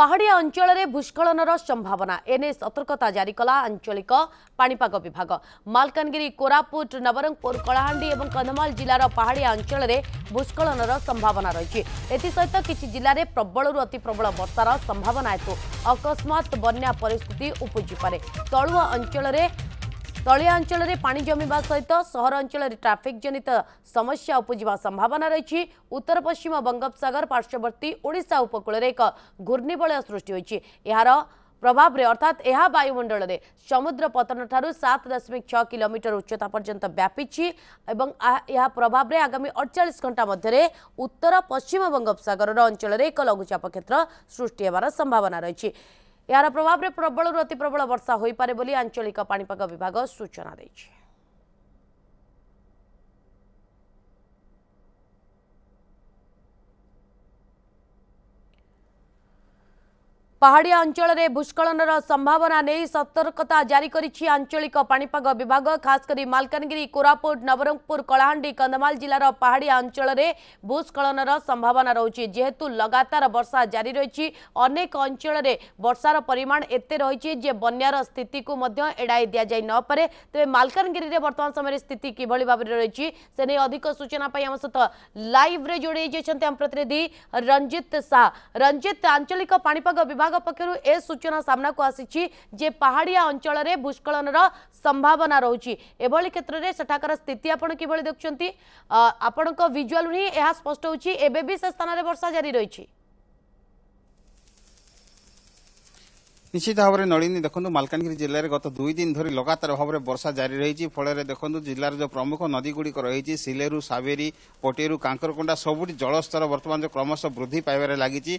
ପାହାଡ଼ିଆ ଅଞ୍ଚଳରେ ଭୂସ୍ଖଳନର ସମ୍ଭାବନା ଏନେଇ ସତର୍କତା ଜାରି କଲା ଆଞ୍ଚଳିକ ପାଣିପାଗ ବିଭାଗ ମାଲକାନଗିରି କୋରାପୁଟ ନବରଙ୍ଗପୁର କଳାହାଣ୍ଡି ଏବଂ କନ୍ଧମାଳ ଜିଲ୍ଲାର ପାହାଡ଼ିଆ ଅଞ୍ଚଳରେ ଭୂସ୍ଖଳନର ସମ୍ଭାବନା ରହିଛି ଏଥିସହିତ କିଛି ଜିଲ୍ଲାରେ ପ୍ରବଳରୁ ଅତି ପ୍ରବଳ ବର୍ଷାର ସମ୍ଭାବନା ହେତୁ ଅକସ୍ମାତ୍ ବନ୍ୟା ପରିସ୍ଥିତି ଉପୁଜିପାରେ ତଳୁଆ ଅଞ୍ଚଳରେ ତଳିଆ ଅଞ୍ଚଳରେ ପାଣି ଜମିବା ସହିତ ସହରାଞ୍ଚଳରେ ଟ୍ରାଫିକ୍ ଜନିତ ସମସ୍ୟା ଉପୁଜିବା ସମ୍ଭାବନା ରହିଛି ଉତ୍ତର ପଶ୍ଚିମ ବଙ୍ଗୋପସାଗର ପାର୍ଶ୍ୱବର୍ତ୍ତୀ ଓଡ଼ିଶା ଉପକୂଳରେ ଏକ ଘୂର୍ଣ୍ଣିବଳୟ ସୃଷ୍ଟି ହୋଇଛି ଏହାର ପ୍ରଭାବରେ ଅର୍ଥାତ୍ ଏହା ବାୟୁମଣ୍ଡଳରେ ସମୁଦ୍ର ପତନଠାରୁ ସାତ ଦଶମିକ ଛଅ କିଲୋମିଟର ଉଚ୍ଚତା ପର୍ଯ୍ୟନ୍ତ ବ୍ୟାପିଛି ଏବଂ ଏହା ପ୍ରଭାବରେ ଆଗାମୀ ଅଡ଼ଚାଳିଶ ଘଣ୍ଟା ମଧ୍ୟରେ ଉତ୍ତର ପଶ୍ଚିମ ବଙ୍ଗୋପସାଗରର ଅଞ୍ଚଳରେ ଏକ ଲଘୁଚାପ କ୍ଷେତ୍ର ସୃଷ୍ଟି ହେବାର ସମ୍ଭାବନା ରହିଛି ଏହାର ପ୍ରଭାବରେ ପ୍ରବଳରୁ ଅତି ପ୍ରବଳ ବର୍ଷା ହୋଇପାରେ ବୋଲି ଆଞ୍ଚଳିକ ପାଣିପାଗ ବିଭାଗ ସୂଚନା ଦେଇଛି ପାହାଡ଼ିଆ ଅଞ୍ଚଳରେ ଭୂସ୍କଳନର ସମ୍ଭାବନା ନେଇ ସତର୍କତା ଜାରି କରିଛି ଆଞ୍ଚଳିକ ପାଣିପାଗ ବିଭାଗ ଖାସ୍ କରି ମାଲକାନଗିରି କୋରାପୁଟ ନବରଙ୍ଗପୁର କଳାହାଣ୍ଡି କନ୍ଧମାଳ ଜିଲ୍ଲାର ପାହାଡ଼ିଆ ଅଞ୍ଚଳରେ ଭୂସ୍କଳନର ସମ୍ଭାବନା ରହୁଛି ଯେହେତୁ ଲଗାତାର ବର୍ଷା ଜାରି ରହିଛି ଅନେକ ଅଞ୍ଚଳରେ ବର୍ଷାର ପରିମାଣ ଏତେ ରହିଛି ଯେ ବନ୍ୟାର ସ୍ଥିତିକୁ ମଧ୍ୟ ଏଡ଼ାଇ ଦିଆଯାଇ ନପାରେ ତେବେ ମାଲକାନଗିରିରେ ବର୍ତ୍ତମାନ ସମୟରେ ସ୍ଥିତି କିଭଳି ଭାବରେ ରହିଛି ସେ ନେଇ ଅଧିକ ସୂଚନା ପାଇଁ ଆମ ସହିତ ଲାଇଭ୍ରେ ଯୋଡ଼ି ଯାଇଛନ୍ତି ଆମ ପ୍ରତିନିଧି ରଞ୍ଜିତ ଶାହ ରଞ୍ଜିତ ଆଞ୍ଚଳିକ ପାଣିପାଗ ବିଭାଗ ବିଭାଗ ପକ୍ଷରୁ ଏ ସୂଚନା ସାମ୍ନାକୁ ଆସିଛି ଯେ ପାହାଡ଼ିଆ ଅଞ୍ଚଳରେ ଭୂସ୍ଖଳନର ସମ୍ଭାବନା ରହୁଛି ଏଭଳି କ୍ଷେତ୍ରରେ ସେଠାକାର ସ୍ଥିତି ଆପଣ କିଭଳି ଦେଖୁଛନ୍ତି ଆପଣଙ୍କ ଭିଜୁଆଲରୁ ହିଁ ଏହା ସ୍ପଷ୍ଟ ହେଉଛି ଏବେ ବି ସେ ସ୍ଥାନରେ ବର୍ଷା ଜାରି ରହିଛି নিশ্চিত ভাবে নলিনী দেখুন মালকানগিরি জেলার গত দুই দিন ধরে লগাতার ভাবে বর্ষা জারি রয়েছে ফলে দেখুন জেলার যে প্রমুখ নদীগুড়ি রয়েছে সিলেরু সাবেরি পটেরু কাঙ্করকোণ্ডা সবুটি জলস্তর বর্তমান ক্রমশ বৃদ্ধি পাইবার লাগিছে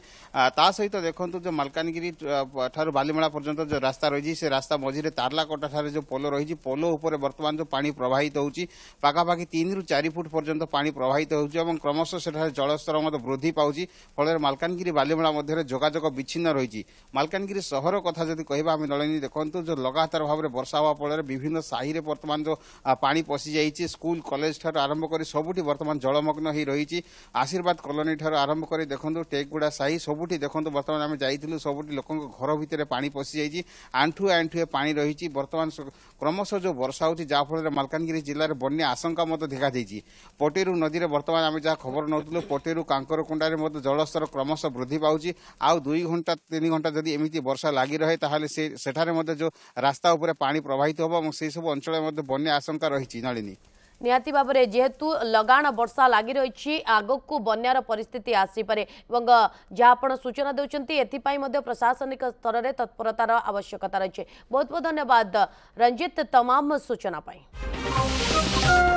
তা সহিত দেখুন যে মালকানগিরি ঠারু বালিমেলা পর্যন্ত যে রাস্তা রয়েছে সে রাস্তা মঝিরে তারলাকোটা ঠার যে পোল রয়েছে পোল উপরে বর্তমান যে পানি প্রবাহিত হচ্ছে পাখাপাখি তিন রু চারি ফুট পর্যন্ত পানি প্রবাহিত হচ্ছে এবং ক্রমশ সেঠারে জলস্তর মধ্যে বৃদ্ধি পাওছি ফলে মালকানগিরি বালিমেলা মধ্যে যোগাযোগ বিচ্ছিন্ন রয়েছে মালকানগিরি সহর কথা ଯଦି କହିବା ଆମେ ନଳିନୀ ଦେଖନ୍ତୁ ଯେଉଁ ଲଗାତାର ଭାବରେ ବର୍ଷା ହେବା ଫଳରେ ବିଭିନ୍ନ ସାହିରେ ବର୍ତ୍ତମାନ ଯେଉଁ ପାଣି ପଶିଯାଇଛି ସ୍କୁଲ କଲେଜଠାରୁ ଆରମ୍ଭ କରି ସବୁଠି ବର୍ତ୍ତମାନ ଜଳମଗ୍ନ ହୋଇ ରହିଛି ଆଶୀର୍ବାଦ କଲୋନୀଠାରୁ ଆରମ୍ଭ କରି ଦେଖନ୍ତୁ ଟେକଗୁଡ଼ା ସାହି ସବୁଠି ଦେଖନ୍ତୁ ବର୍ତ୍ତମାନ ଆମେ ଯାଇଥିଲୁ ସବୁଠି ଲୋକଙ୍କ ଘର ଭିତରେ ପାଣି ପଶିଯାଇଛି ଆଣ୍ଠୁ ଆଣ୍ଠୁଏ ପାଣି ରହିଛି ବର୍ତ୍ତମାନ କ୍ରମଶଃ ଯେଉଁ ବର୍ଷା ହେଉଛି ଯାହାଫଳରେ ମାଲକାନଗିରି ଜିଲ୍ଲାରେ ବନ୍ୟା ଆଶଙ୍କା ମଧ୍ୟ ଦେଖାଦେଇଛି ପଟେରୁ ନଦୀରେ ବର୍ତ୍ତମାନ ଆମେ ଯାହା ଖବର ନେଉଥିଲୁ ପଟେରୁ କାଙ୍କରକୁଣ୍ଡାରେ ମଧ୍ୟ ଜଳସ୍ତର କ୍ରମଶଃ ବୃଦ୍ଧି ପାଉଛି ଆଉ ଦୁଇ ଘଣ୍ଟା ତିନି ଘଣ୍ଟା ଯଦି ଏମିତି ବର୍ଷା ଲାଗି ଲାଗି ରହେ ତାହେଲେ ସେ ସେଠାରେ ମଧ୍ୟ ଯେଉଁ ରାସ୍ତା ଉପରେ ପାଣି ପ୍ରବାହିତ ହେବ ଏବଂ ସେହିସବୁ ଅଞ୍ଚଳରେ ମଧ୍ୟ ବନ୍ୟା ଆଶଙ୍କା ରହିଛି ନଳିନୀ ନିହାତି ଭାବରେ ଯେହେତୁ ଲଗାଣ ବର୍ଷା ଲାଗି ରହିଛି ଆଗକୁ ବନ୍ୟାର ପରିସ୍ଥିତି ଆସିପାରେ ଏବଂ ଯାହା ଆପଣ ସୂଚନା ଦେଉଛନ୍ତି ଏଥିପାଇଁ ମଧ୍ୟ ପ୍ରଶାସନିକ ସ୍ତରରେ ତତ୍ପରତାର ଆବଶ୍ୟକତା ରହିଛି ବହୁତ ବହୁତ ଧନ୍ୟବାଦ ରଞ୍ଜିତ ତମାମ ସୂଚନା ପାଇଁ